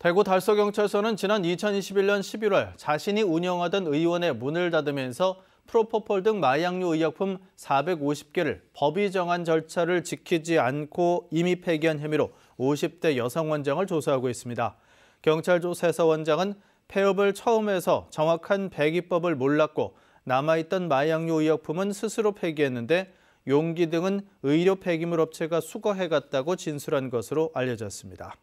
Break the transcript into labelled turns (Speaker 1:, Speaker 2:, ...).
Speaker 1: 대구 달서경찰서는 지난 2021년 11월 자신이 운영하던 의원의 문을 닫으면서 프로포폴 등 마약류 의약품 450개를 법이 정한 절차를 지키지 않고 임의 폐기한 혐의로 50대 여성 원장을 조사하고 있습니다. 경찰 조사에서 원장은 폐업을 처음 해서 정확한 배기법을 몰랐고 남아있던 마약류 의약품은 스스로 폐기했는데 용기 등은 의료 폐기물 업체가 수거해갔다고 진술한 것으로 알려졌습니다.